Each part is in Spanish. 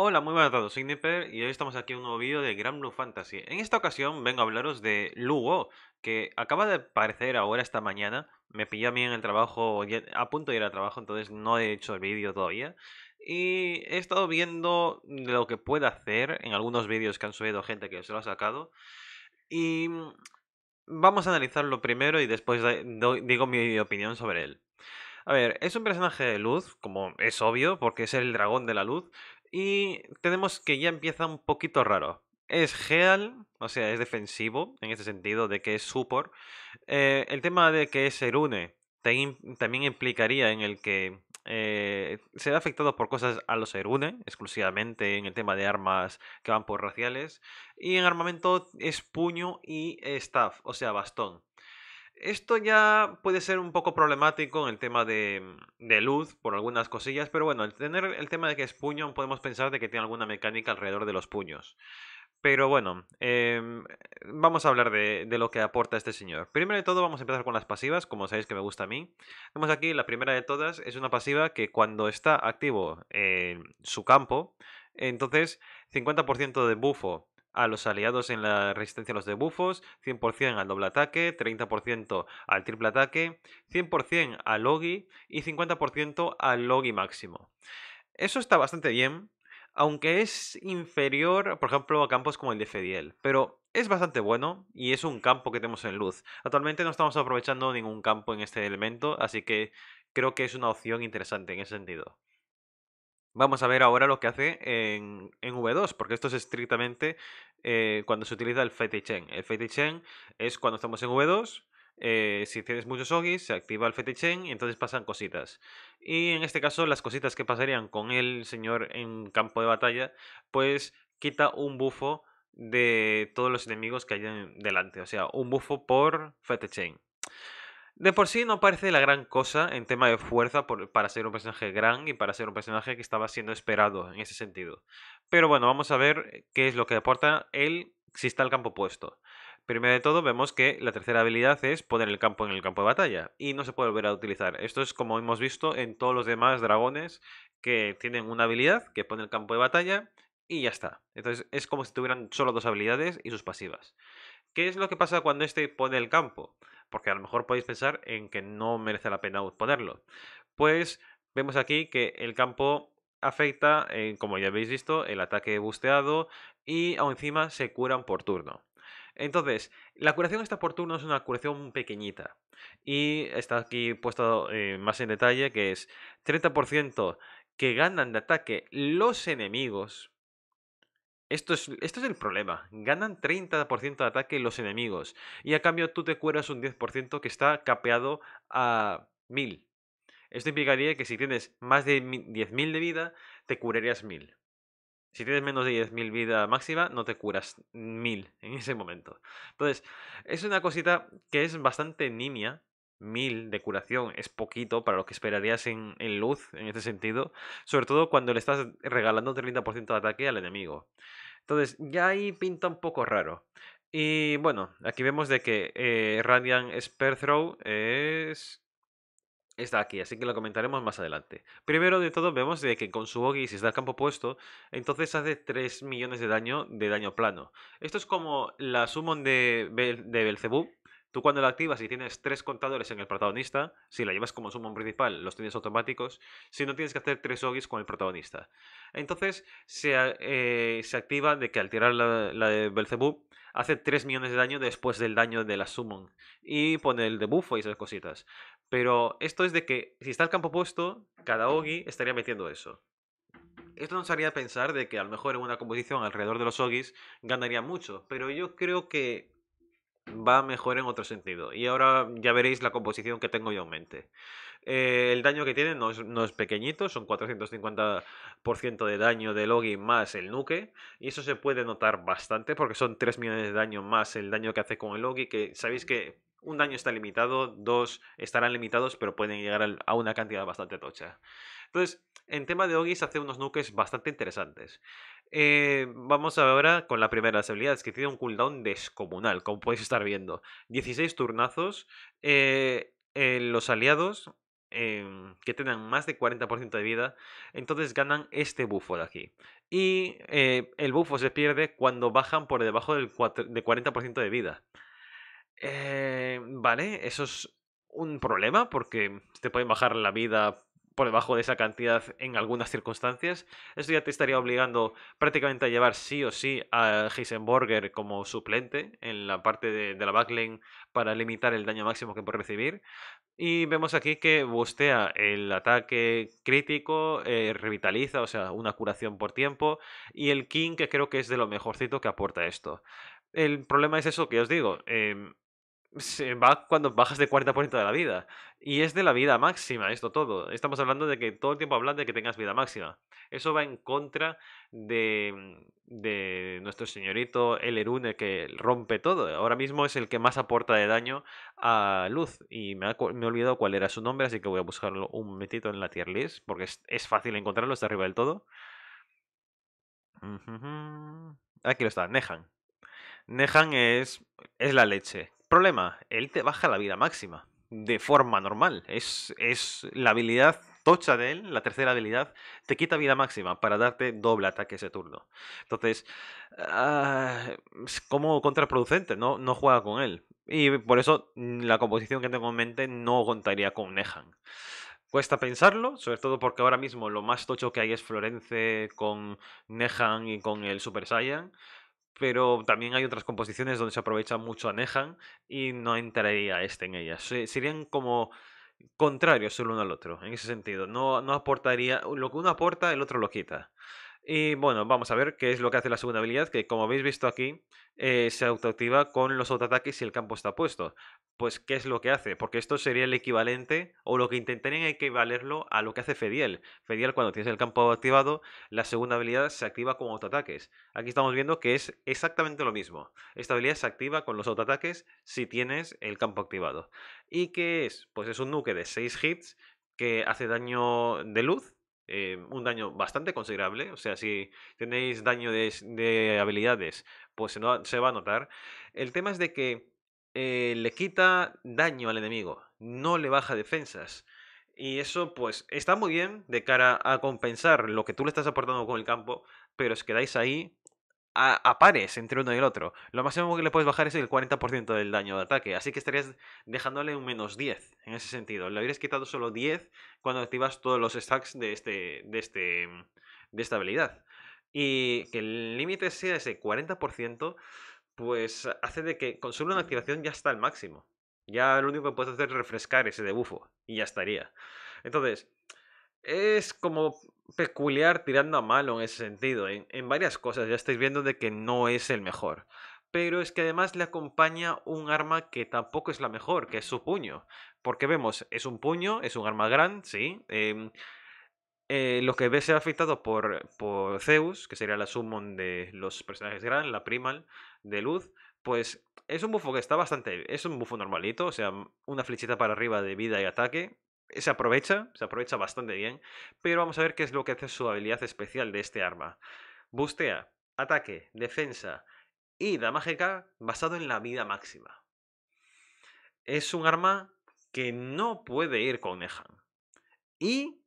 Hola, muy buenas a todos, soy Nipper y hoy estamos aquí en un nuevo vídeo de Gran Blue Fantasy. En esta ocasión vengo a hablaros de Lugo, que acaba de aparecer ahora esta mañana. Me pilló a mí en el trabajo, a punto de ir al trabajo, entonces no he hecho el vídeo todavía. Y he estado viendo lo que puede hacer en algunos vídeos que han subido gente que se lo ha sacado. Y vamos a analizarlo primero y después digo mi opinión sobre él. A ver, es un personaje de luz, como es obvio, porque es el dragón de la luz, y tenemos que ya empieza un poquito raro. Es Heal, o sea, es defensivo en este sentido de que es support. Eh, el tema de que es Erune también implicaría en el que eh, se ve afectado por cosas a los Erune, exclusivamente en el tema de armas que van por raciales. Y en armamento es puño y staff, o sea, bastón. Esto ya puede ser un poco problemático en el tema de, mm, luz por algunas cosillas, pero bueno, el tener el tema de que es puño, podemos pensar de que tiene alguna mecánica alrededor de los puños. Pero bueno, em, vamos a hablar de, de, lo que aporta este señor. Primero de todo vamos a empezar con las pasivas, como sabéis que me gusta a mí. Vemos aquí, la primera de todas es una pasiva que cuando está activo en su campo, entonces 50% de bufo a los aliados en la resistencia a los debufos, 100% al doble ataque, 30% al triple ataque, 100% al logi y 50% al logi máximo. Eso está bastante bien, aunque es inferior, por ejemplo, a campos como el de Fediel, pero es bastante bueno y es un campo que tenemos en luz. Actualmente no estamos aprovechando ningún campo en este elemento, así que creo que es una opción interesante en ese sentido. Vamos a ver ahora lo que hace en, V2, porque esto es estrictamente eh, cuando se utiliza el Fete chain. El Fete es cuando estamos en V2, eh, si tienes muchos ogis, se activa el Fete y entonces pasan cositas. Y en este caso, las cositas que pasarían con el señor en campo de batalla, pues quita un bufo de todos los enemigos que hayan delante. O sea, un bufo por Fete chain. De por sí no parece la gran cosa en tema de fuerza para ser un personaje gran y para ser un personaje que estaba siendo esperado en ese sentido. Pero bueno, vamos a ver qué es lo que aporta él si está el campo puesto. Primero de todo, vemos que la tercera habilidad es poner el campo en el campo de batalla y no se puede volver a utilizar. Esto es como hemos visto en todos los demás dragones que tienen una habilidad que pone el campo de batalla y ya está. Entonces es como si tuvieran solo dos habilidades y sus pasivas. ¿Qué es lo que pasa cuando este pone el campo? porque a lo mejor podéis pensar en que no merece la pena ponerlo. Pues vemos aquí que el campo afecta, eh, como ya habéis visto, el ataque busteado y aún encima se curan por turno. Entonces, la curación esta por turno es una curación pequeñita y está aquí puesto eh, más en detalle que es 30% que ganan de ataque los enemigos esto es, el problema. Ganan 30% de ataque los enemigos. Y a cambio tú te curas un 10% que está capeado a 1000. Esto implicaría que si tienes más de 10.000 de vida, te curarías 1000. Si tienes menos de 10.000 vida máxima, no te curas 1000 en ese momento. Entonces, es una cosita que es bastante nimia 1000 de curación es poquito para lo que esperarías en, luz, en este sentido, sobre todo cuando le estás regalando 30% de ataque al enemigo. Entonces, ya ahí pinta un poco raro. Y bueno, aquí vemos de que eh, Radiant throw es... Está aquí, así que lo comentaremos más adelante. Primero de todo vemos de que con su Ogi, si está al campo puesto, entonces hace 3 millones de daño de daño plano. Esto es como la summon de, Tú cuando la activas y tienes tres contadores en el protagonista, si la llevas como summon principal, los tienes automáticos, si no tienes que hacer tres ogis con el protagonista. Entonces se, eh, activa de que al tirar la, la de hace 3 millones de daño después del daño de la summon y pone el debuffo y esas cositas. Pero esto es de que si está el campo puesto, cada ogi estaría metiendo eso. Esto nos haría pensar de que a lo mejor en una composición alrededor de los ogis ganaría mucho, pero yo creo que va mejor en otro sentido. Y ahora ya veréis la composición que tengo yo en mente. Eh, el daño que tiene no es, no pequeñito, son 450% de daño del login más el nuke. Y eso se puede notar bastante porque son 3 millones de daño más el daño que hace con el login. Que sabéis que un daño está limitado, dos estarán limitados, pero pueden llegar a una cantidad bastante tocha. Entonces, en tema de Ogis hace unos nuques bastante interesantes. Eh, vamos ahora con la primera de las habilidades, que tiene un cooldown descomunal, como podéis estar viendo. 16 turnazos. Eh, eh, los aliados em, que tengan más de 40% de vida, entonces ganan este buffo de aquí. Y el buffo se pierde cuando bajan por debajo del de 40% de vida. vale, eso es un problema porque te pueden bajar la vida por debajo de esa cantidad en algunas circunstancias. Esto ya te estaría obligando prácticamente a llevar sí o sí a Heisenberger como suplente en la parte de, la backlane para limitar el daño máximo que puede recibir. Y vemos aquí que bustea el ataque crítico, eh, revitaliza, o sea, una curación por tiempo. Y el King, que creo que es de lo mejorcito que aporta esto. El problema es eso que os digo. Em, se va cuando bajas de 40% de la vida. Y es de la vida máxima esto todo. Estamos hablando de que todo el tiempo hablan de que tengas vida máxima. Eso va en contra de, mm, de nuestro señorito El erune que rompe todo. Ahora mismo es el que más aporta de daño a Luz. Y me, he olvidado cuál era su nombre, así que voy a buscarlo un momentito en la tier list, porque es, fácil encontrarlo, está arriba del todo. Aquí lo está, Nehan. Nehan es, es la leche. Problema, él te baja la vida máxima de forma normal. Es, la habilidad tocha de él, la tercera habilidad, te quita vida máxima para darte doble ataque ese turno. Entonces, ah, es como contraproducente, no, no juega con él. Y por eso mm, la composición que tengo en mente no contaría con Nehan. Cuesta pensarlo, sobre todo porque ahora mismo lo más tocho que hay es Florence con Nehan y con el Super Saiyan pero también hay otras composiciones donde se aprovecha mucho a Nehan y no entraría este en ellas. Serían como contrarios el uno al otro, en ese sentido. No, no aportaría, lo que uno aporta, el otro lo quita. Y bueno, vamos a ver qué es lo que hace la segunda habilidad, que como habéis visto aquí, eh, se autoactiva con los autoataques si el campo está puesto. Pues, ¿qué es lo que hace? Porque esto sería el equivalente, o lo que intentarían equivalerlo a lo que hace Fediel. Fediel, cuando tienes el campo activado, la segunda habilidad se activa con autoataques. Aquí estamos viendo que es exactamente lo mismo. Esta habilidad se activa con los autoataques si tienes el campo activado. ¿Y qué es? Pues es un nuque de 6 hits que hace daño de luz eh, un daño bastante considerable. O sea, si tenéis daño de, habilidades, pues se, no, se, va a notar. El tema es de que eh, le quita daño al enemigo, no le baja defensas. Y eso, pues, está muy bien de cara a compensar lo que tú le estás aportando con el campo, pero os quedáis ahí a, pares entre uno y el otro. Lo máximo que le puedes bajar es el 40% del daño de ataque, así que estarías dejándole un menos 10 en ese sentido. Le habrías quitado solo 10 cuando activas todos los stacks de, este, de, este, de esta habilidad. Y que el límite sea ese 40%, pues hace de que con solo una activación ya está al máximo. Ya lo único que puedes hacer es refrescar ese debufo y ya estaría. Entonces, es como peculiar tirando a malo en ese sentido. En, varias cosas ya estáis viendo de que no es el mejor. Pero es que además le acompaña un arma que tampoco es la mejor, que es su puño. Porque vemos, es un puño, es un arma grande, sí. Em, eh, lo que ve ser afectado por, por Zeus, que sería la summon de los personajes grandes la primal de luz, pues es un buffo que está bastante... Es un buffo normalito, o sea, una flechita para arriba de vida y ataque, se aprovecha, se aprovecha bastante bien, pero vamos a ver qué es lo que hace su habilidad especial de este arma. Bustea, ataque, defensa y da mágica basado en la vida máxima. Es un arma que no puede ir con Nehan. Y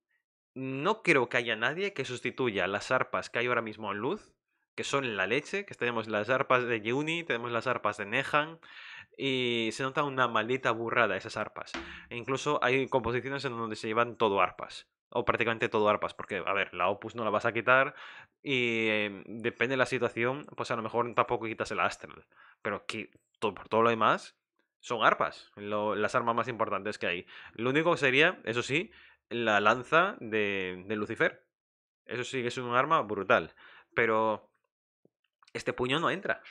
no creo que haya nadie que sustituya las arpas que hay ahora mismo en luz que son la leche, que tenemos las arpas de Yuni, tenemos las arpas de Nehan, y se nota una maldita burrada esas arpas. E incluso hay composiciones en donde se llevan todo arpas, o prácticamente todo arpas, porque, a ver, la opus no la vas a quitar, y em, depende de la situación, pues a lo mejor tampoco quitas el astral, pero que, todo, por todo lo demás, son arpas, las armas más importantes que hay. Lo único sería, eso sí, la lanza de, de Lucifer. Eso sí que es un arma brutal, pero este puño no entra.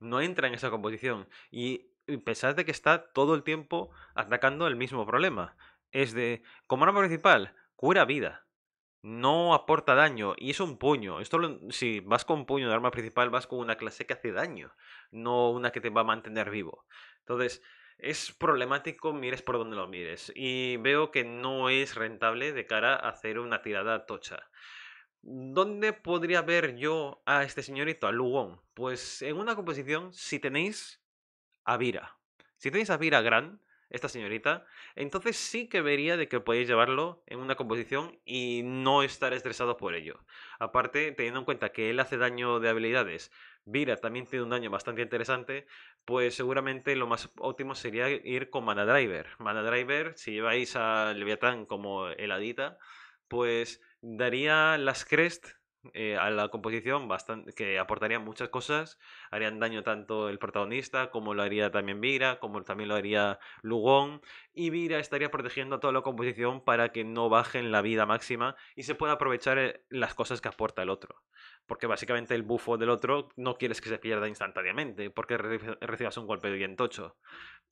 No entra en esa composición. Y pensad de que está todo el tiempo atacando el mismo problema. Es de, como arma principal, cura vida. No aporta daño y es un puño. Esto si vas con un puño de arma principal, vas con una clase que hace daño, no una que te va a mantener vivo. Entonces, es problemático, mires por donde lo mires. Y veo que no es rentable de cara a hacer una tirada tocha. ¿dónde podría ver yo a este señorito, a Lugon? Pues en una composición, si tenéis a Vira, si tenéis a Vira Gran, esta señorita, entonces sí que vería de que podéis llevarlo en una composición y no estar estresado por ello. Aparte, teniendo en cuenta que él hace daño de habilidades, Vira también tiene un daño bastante interesante, pues seguramente lo más óptimo sería ir con Mana Driver. Mana Driver, si lleváis a Leviatán como heladita, pues Daría las crest eh, a la composición bastante, que aportaría muchas cosas. Harían daño tanto el protagonista como lo haría también Vira, como también lo haría Lugón. Y Vira estaría protegiendo a toda la composición para que no bajen la vida máxima y se pueda aprovechar eh, las cosas que aporta el otro. Porque básicamente el bufo del otro no quieres que se pierda instantáneamente, porque recibas un golpe bien tocho.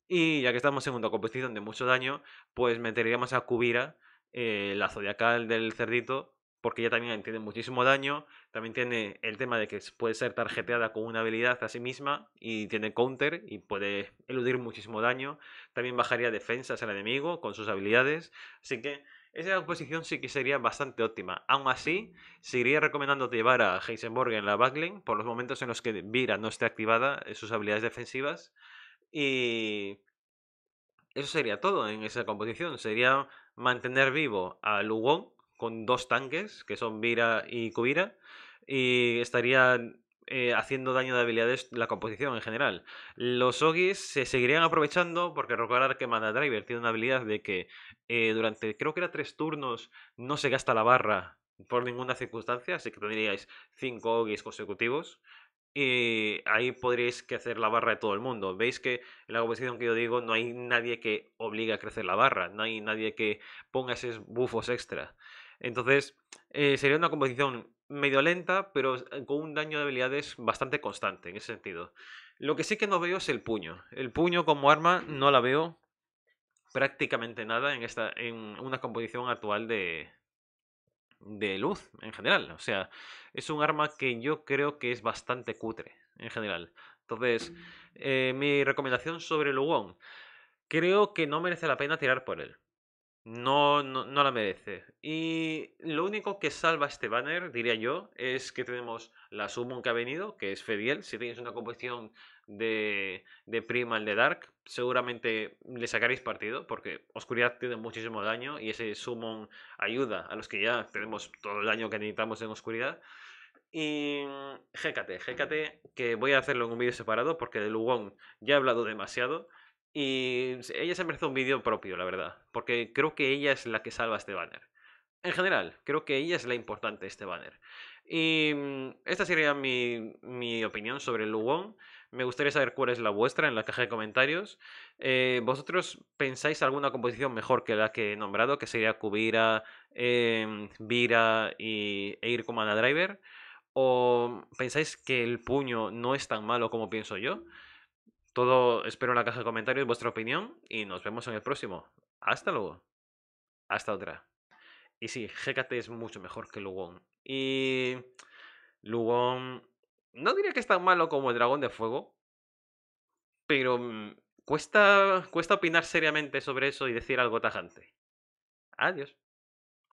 Y ya que estamos en una composición de mucho daño, pues meteríamos a Kubira eh, la zodiacal del cerdito, porque ella también tiene muchísimo daño, también tiene el tema de que puede ser tarjeteada con una habilidad a sí misma y tiene counter y puede eludir muchísimo daño, también bajaría defensas al enemigo con sus habilidades, así que esa posición sí que sería bastante óptima. Aún así, seguiría recomendándote llevar a heisenberg en la backlink por los momentos en los que Vira no esté activada en sus habilidades defensivas. Y eso sería todo en esa composición, Sería mantener vivo a Lugon con dos tanques, que son Vira y Kubira, y estaría eh, haciendo daño de habilidades la composición en general. Los Ogis se seguirían aprovechando porque recordar que Mana Driver tiene una habilidad de que eh, durante creo que era tres turnos no se gasta la barra por ninguna circunstancia, así que tendríais cinco Ogis consecutivos y eh, ahí podréis crecer la barra de todo el mundo. Veis que en la composición que yo digo no hay nadie que obligue a crecer la barra, no hay nadie que ponga esos bufos extra. Entonces, eh, sería una composición medio lenta, pero eh, con un daño de habilidades bastante constante en ese sentido. Lo que sí que no veo es el puño. El puño como arma no la veo prácticamente nada en, esta, en una composición actual de, de luz en general. O sea, es un arma que yo creo que es bastante cutre en general. Entonces, mm. eh, mi recomendación sobre el Creo que no merece la pena tirar por él. No, no, no, la merece. Y lo único que salva este banner, diría yo, es que tenemos la Summon que ha venido, que es Fediel. Si tienes una composición de, de Primal de Dark. Seguramente le sacaréis partido porque Oscuridad tiene muchísimo daño y ese summon ayuda a los que ya tenemos todo el daño que necesitamos en Oscuridad. Y Hécate, que voy a hacerlo en un vídeo separado porque de Lugon ya he hablado demasiado. Y ella se merece un vídeo propio, la verdad. Porque creo que ella es la que salva este banner. En general, creo que ella es la importante este banner. Y mm, esta sería mi, mi opinión sobre Lugon. Me gustaría saber cuál es la vuestra en la caja de comentarios. Eh, ¿Vosotros pensáis alguna composición mejor que la que he nombrado, que sería Kubira, em, Vira y Eir la Driver? ¿O pensáis que el puño no es tan malo como pienso yo? Todo espero en la caja de comentarios vuestra opinión y nos vemos en el próximo. Hasta luego. Hasta otra. Y sí, GKT es mucho mejor que Lugon. Y Lugon no diría que es tan malo como el Dragón de Fuego, pero mm, cuesta, cuesta opinar seriamente sobre eso y decir algo tajante. Adiós.